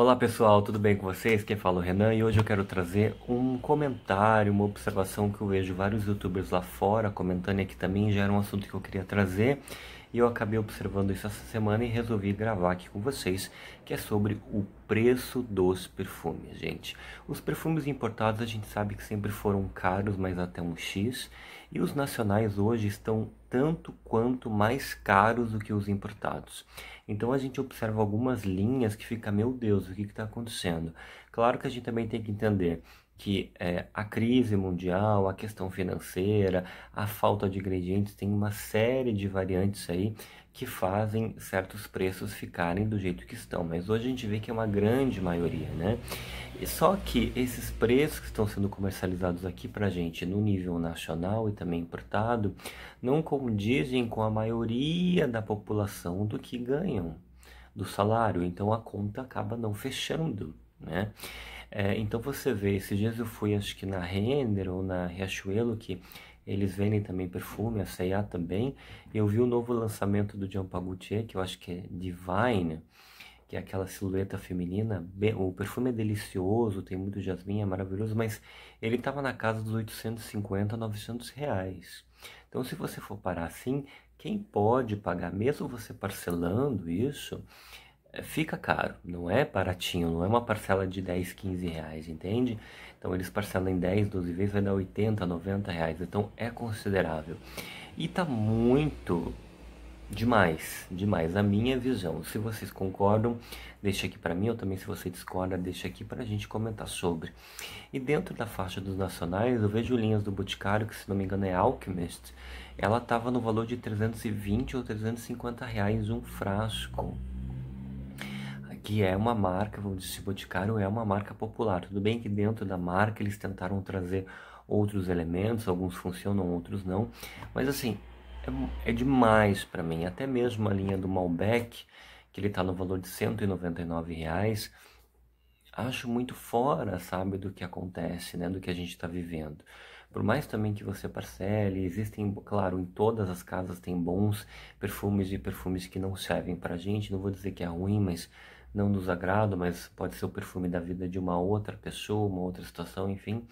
Olá pessoal, tudo bem com vocês? Quem fala é o Renan e hoje eu quero trazer um comentário, uma observação que eu vejo vários youtubers lá fora comentando aqui também já era um assunto que eu queria trazer e eu acabei observando isso essa semana e resolvi gravar aqui com vocês, que é sobre o preço dos perfumes, gente. Os perfumes importados a gente sabe que sempre foram caros, mas até um X, e os nacionais hoje estão tanto quanto mais caros do que os importados. Então a gente observa algumas linhas que fica, meu Deus, o que está acontecendo? Claro que a gente também tem que entender que é, a crise mundial, a questão financeira, a falta de ingredientes, tem uma série de variantes aí que fazem certos preços ficarem do jeito que estão. Mas hoje a gente vê que é uma grande maioria, né? Só que esses preços que estão sendo comercializados aqui para gente no nível nacional e também importado não condizem com a maioria da população do que ganham do salário, então a conta acaba não fechando, né? É, então você vê, esses dias eu fui acho que na Render ou na Riachuelo, que eles vendem também perfume, a C&A também. Eu vi o novo lançamento do Paul Gucci, que eu acho que é Divine, que é aquela silhueta feminina. Bem, o perfume é delicioso, tem muito jasmim, é maravilhoso, mas ele estava na casa dos 850 a 900 reais. Então se você for parar assim, quem pode pagar, mesmo você parcelando isso, fica caro, não é baratinho, não é uma parcela de 10, 15 reais, entende? Então eles parcelam em 10, 12 vezes, vai dar 80, 90 reais, então é considerável. E tá muito demais, demais, a minha visão. Se vocês concordam, deixa aqui para mim, ou também se você discorda, deixa aqui para a gente comentar sobre. E dentro da faixa dos nacionais, eu vejo linhas do Boticário, que se não me engano é Alchemist, ela tava no valor de 320 ou 350 reais um frasco que é uma marca, vamos dizer, Boticário é uma marca popular. Tudo bem que dentro da marca eles tentaram trazer outros elementos, alguns funcionam, outros não. Mas assim, é, é demais para mim. Até mesmo a linha do Malbec, que ele está no valor de 199 reais, acho muito fora, sabe, do que acontece, né, do que a gente está vivendo. Por mais também que você parcele, existem, claro, em todas as casas tem bons perfumes e perfumes que não servem para gente. Não vou dizer que é ruim, mas não nos agrada mas pode ser o perfume da vida de uma outra pessoa, uma outra situação, enfim.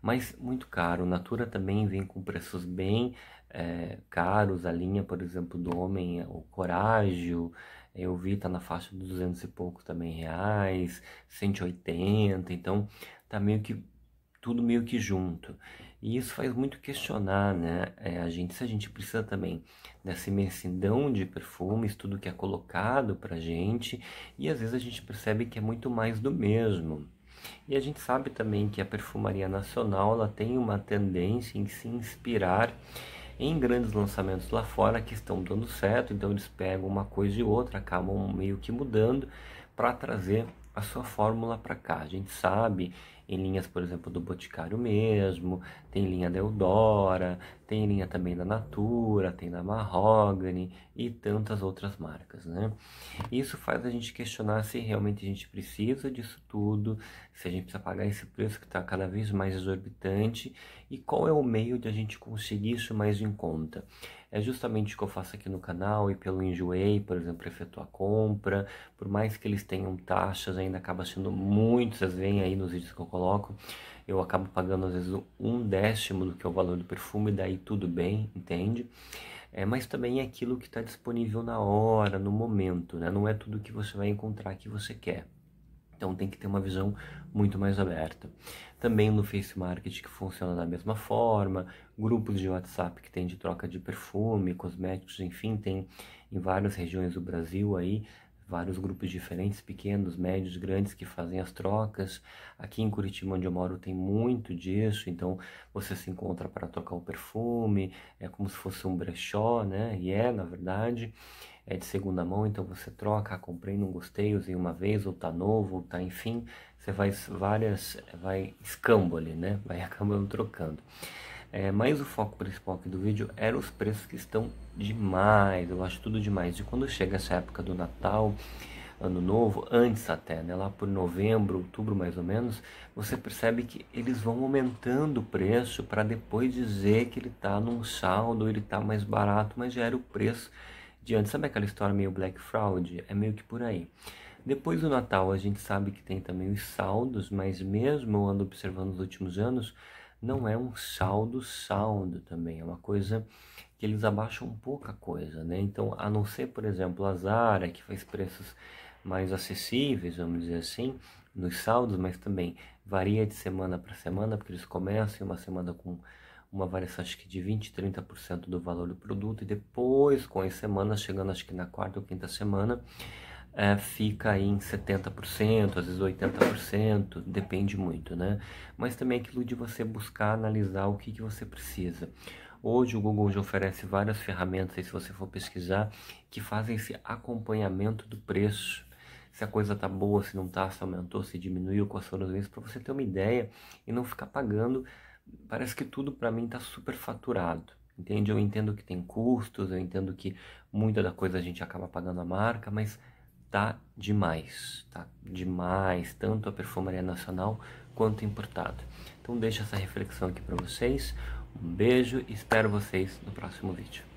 Mas muito caro. Natura também vem com preços bem é, caros. A linha, por exemplo, do homem, o Corágio, eu vi, tá na faixa de 200 e pouco também reais, 180. Então, tá meio que tudo meio que junto. E isso faz muito questionar, né? É, a gente, se a gente precisa também dessa imensidão de perfumes, tudo que é colocado pra gente, e às vezes a gente percebe que é muito mais do mesmo. E a gente sabe também que a perfumaria nacional ela tem uma tendência em se inspirar em grandes lançamentos lá fora que estão dando certo, então eles pegam uma coisa e outra, acabam meio que mudando para trazer a sua fórmula para cá. A gente sabe em linhas, por exemplo, do Boticário mesmo, tem linha da Eudora, tem linha também da Natura, tem da Mahogany e tantas outras marcas, né? Isso faz a gente questionar se realmente a gente precisa disso tudo, se a gente precisa pagar esse preço que está cada vez mais exorbitante e qual é o meio de a gente conseguir isso mais em conta é justamente o que eu faço aqui no canal e pelo Enjoei, por exemplo, efetuar compra, por mais que eles tenham taxas, ainda acaba sendo muito, vocês veem aí nos vídeos que eu coloco, eu acabo pagando às vezes um décimo do que é o valor do perfume, daí tudo bem, entende? É, mas também é aquilo que está disponível na hora, no momento, né? Não é tudo que você vai encontrar que você quer. Então tem que ter uma visão muito mais aberta. Também no Face Market que funciona da mesma forma, grupos de WhatsApp que tem de troca de perfume, cosméticos, enfim, tem em várias regiões do Brasil aí vários grupos diferentes, pequenos, médios, grandes que fazem as trocas. Aqui em Curitiba, onde eu moro, tem muito disso, então você se encontra para trocar o perfume, é como se fosse um brechó, né? E é, na verdade é de segunda mão, então você troca, ah, comprei, não gostei, usei uma vez, ou tá novo, ou tá enfim, você faz várias, vai escambo ali, né? Vai acabando trocando. É, mas o foco principal aqui do vídeo era os preços que estão demais, eu acho tudo demais. De quando chega essa época do Natal, Ano Novo, antes até, né, lá por novembro, outubro mais ou menos, você percebe que eles vão aumentando o preço para depois dizer que ele tá num saldo, ele tá mais barato, mas já era o preço diante. Sabe aquela história meio Black Fraud? É meio que por aí. Depois do Natal, a gente sabe que tem também os saldos, mas mesmo ando observando os últimos anos, não é um saldo saldo também, é uma coisa que eles abaixam pouca coisa, né? Então, a não ser, por exemplo, a Zara, que faz preços mais acessíveis, vamos dizer assim, nos saldos, mas também varia de semana para semana, porque eles começam uma semana com uma variação acho que de 20, 30% do valor do produto e depois com as semanas, chegando acho que na quarta ou quinta semana, é, fica em 70%, às vezes 80%, depende muito, né? Mas também é aquilo de você buscar analisar o que, que você precisa. Hoje o Google já oferece várias ferramentas, aí, se você for pesquisar, que fazem esse acompanhamento do preço se a coisa tá boa, se não tá, se aumentou, se diminuiu, quais foram as vezes, para você ter uma ideia e não ficar pagando parece que tudo para mim está super faturado. Entende? Eu entendo que tem custos, eu entendo que muita da coisa a gente acaba pagando a marca, mas tá demais, tá demais, tanto a perfumaria nacional quanto importada. Então deixa essa reflexão aqui para vocês. Um beijo, e espero vocês no próximo vídeo.